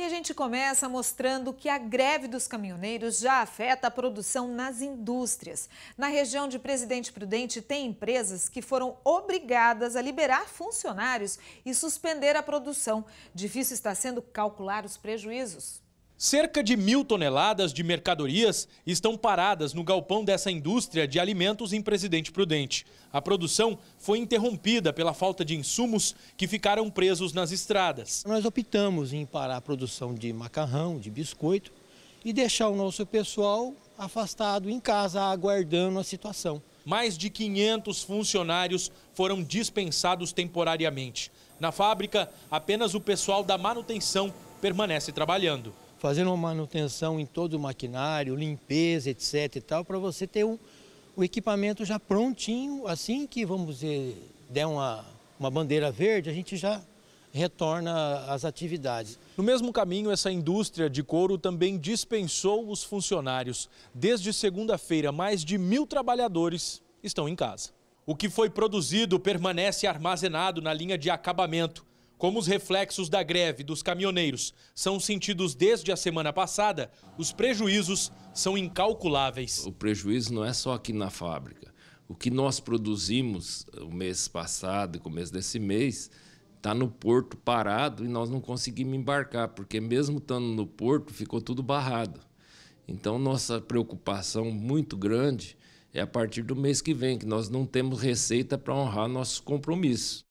E a gente começa mostrando que a greve dos caminhoneiros já afeta a produção nas indústrias. Na região de Presidente Prudente, tem empresas que foram obrigadas a liberar funcionários e suspender a produção. Difícil está sendo calcular os prejuízos. Cerca de mil toneladas de mercadorias estão paradas no galpão dessa indústria de alimentos em Presidente Prudente. A produção foi interrompida pela falta de insumos que ficaram presos nas estradas. Nós optamos em parar a produção de macarrão, de biscoito e deixar o nosso pessoal afastado em casa, aguardando a situação. Mais de 500 funcionários foram dispensados temporariamente. Na fábrica, apenas o pessoal da manutenção permanece trabalhando fazendo uma manutenção em todo o maquinário, limpeza, etc e tal, para você ter um, o equipamento já prontinho, assim que, vamos dizer, der uma, uma bandeira verde, a gente já retorna às atividades. No mesmo caminho, essa indústria de couro também dispensou os funcionários. Desde segunda-feira, mais de mil trabalhadores estão em casa. O que foi produzido permanece armazenado na linha de acabamento. Como os reflexos da greve dos caminhoneiros são sentidos desde a semana passada, os prejuízos são incalculáveis. O prejuízo não é só aqui na fábrica. O que nós produzimos eh, o mês passado e começo desse mês está no porto parado e nós não conseguimos embarcar, porque mesmo estando no porto ficou tudo barrado. Então, nossa preocupação muito grande é a partir do mês que vem, que nós não temos receita para honrar nossos compromissos.